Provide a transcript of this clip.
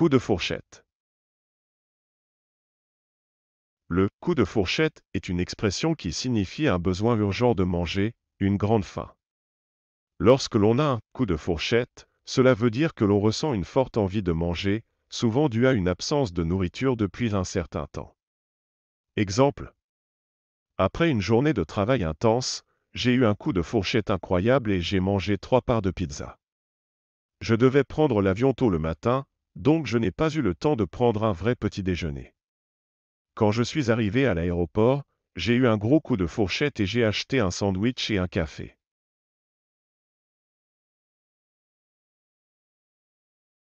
Coup de fourchette. Le coup de fourchette est une expression qui signifie un besoin urgent de manger, une grande faim. Lorsque l'on a un coup de fourchette, cela veut dire que l'on ressent une forte envie de manger, souvent due à une absence de nourriture depuis un certain temps. Exemple. Après une journée de travail intense, j'ai eu un coup de fourchette incroyable et j'ai mangé trois parts de pizza. Je devais prendre l'avion tôt le matin, donc je n'ai pas eu le temps de prendre un vrai petit déjeuner. Quand je suis arrivé à l'aéroport, j'ai eu un gros coup de fourchette et j'ai acheté un sandwich et un café.